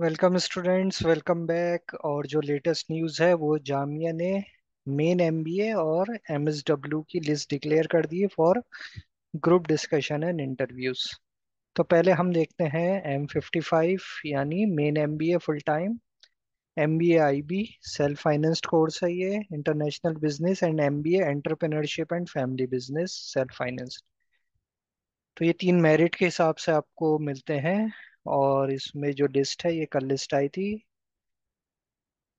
welcome students welcome back और जो latest news है वो जामिया ने मेन एमबीए और एमएसडब्ल्यू की लिस्ट डिक्लेयर कर दी for group discussion and interviews तो पहले हम देखते हैं एम फिफ्टी फाइव यानी main M B A full time M B A I B self financed course है ये international business and M B entrepreneurship and family business self financed तो ये तीन मेरिट के हिसाब से आपको मिलते हैं और इसमें जो लिस्ट है ये कल लिस्ट आई थी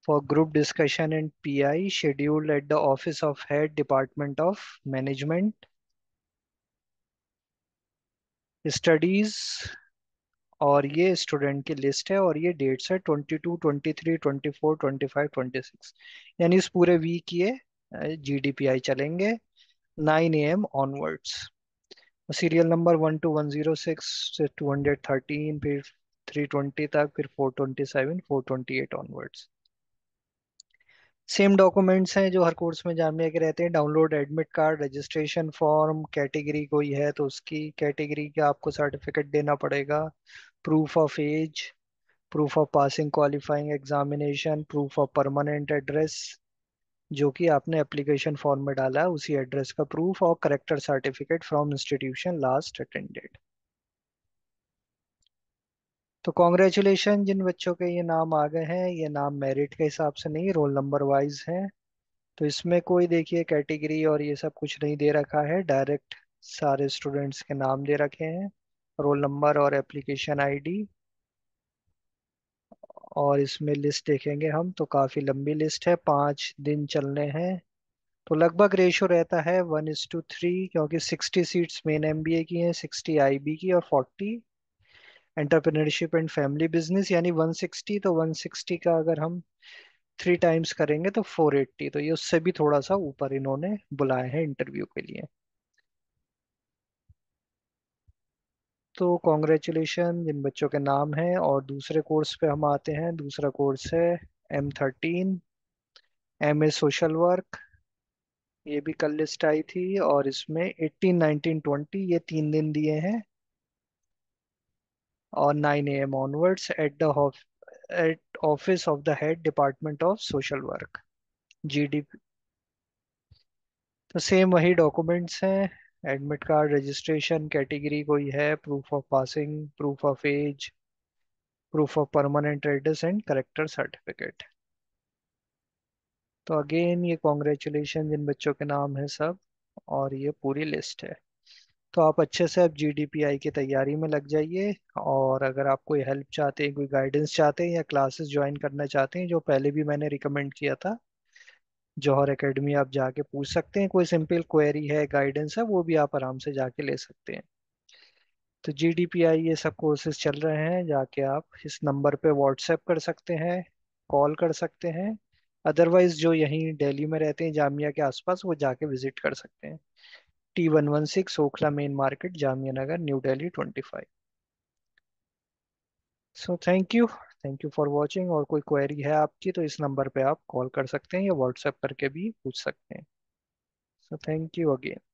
for group discussion and P I scheduled at the office of head department of management studies और ये स्टूडेंट की लिस्ट है और ये डेट्स है twenty two twenty three twenty four twenty five twenty six यानी इस पूरे वीक ये जी डी पी आई चलेंगे nine A M onwards serial number one two one zero six से टू हंड्रेड थर्टीन फिर थ्री ट्वेंटी तक फिर four twenty seven four twenty eight onwards same documents हैं जो हर कोर्स में जामिया के रहते हैं download admit card registration form category कोई है तो उसकी कैटेगरी का आपको सर्टिफिकेट देना पड़ेगा proof of age proof of passing qualifying examination proof of permanent address जो कि आपने एप्लीकेशन फॉर्म में डाला है उसी एड्रेस का प्रूफ और character certificate from institution last attended तो कॉन्ग्रेचुलेशन जिन बच्चों के ये नाम आ गए हैं ये नाम मेरिट के हिसाब से नहीं रोल नंबर वाइज है तो इसमें कोई देखिए कैटेगरी और ये सब कुछ नहीं दे रखा है डायरेक्ट सारे स्टूडेंट्स के नाम दे रखे हैं रोल नंबर और एप्लीकेशन आईडी और इसमें लिस्ट देखेंगे हम तो काफ़ी लंबी लिस्ट है पाँच दिन चलने हैं तो लगभग रेशो रहता है वन इज टू थ्री क्योंकि सिक्सटी सीट्स मेन एम की हैं सिक्सटी आई बी की और forty entrepreneurship and family business यानी वन सिक्सटी तो वन सिक्सटी का अगर हम थ्री टाइम्स करेंगे तो फोर एट्टी तो ये उससे भी थोड़ा सा ऊपर इन्होंने बुलाए हैं इंटरव्यू के लिए तो कॉन्ग्रेचुलेशन जिन बच्चों के नाम हैं और दूसरे कोर्स पे हम आते हैं दूसरा कोर्स है M thirteen M A social work ये भी कल लिस्ट आई थी और इसमें एट्टीन नाइनटीन ट्वेंटी ये तीन दिन दिए हैं और nine A M onwards at the at office of the head department of social work G D तो सेम वही डॉक्यूमेंट्स हैं एडमिट कार्ड रजिस्ट्रेशन कैटेगरी कोई है proof of passing proof of age proof of permanent address and character certificate तो again ये congratulation जिन बच्चों के नाम है सब और ये पूरी लिस्ट है तो आप अच्छे से अब जीडीपीआई की तैयारी में लग जाइए और अगर आप कोई हेल्प चाहते हैं कोई गाइडेंस चाहते हैं या क्लासेस ज्वाइन करना चाहते हैं जो पहले भी मैंने रिकमेंड किया था जौहर एकेडमी आप जाके पूछ सकते हैं कोई सिंपल क्वेरी है गाइडेंस है वो भी आप आराम से जाके ले सकते हैं तो जी ये सब कोर्सेज चल रहे हैं जाके आप इस नंबर पे व्हाट्सएप कर सकते हैं कॉल कर सकते हैं अदरवाइज जो यहीं दिल्ली में रहते हैं जामिया के आसपास वो जाके विजिट कर सकते हैं T one one six Okhla main market Jamia Nagar New Delhi twenty five so thank you thank you for watching और कोई क्वेरी है आपकी तो इस नंबर पे आप कॉल कर सकते हैं या व्हाट्सएप करके भी पूछ सकते हैं सो थैंक यू अगेन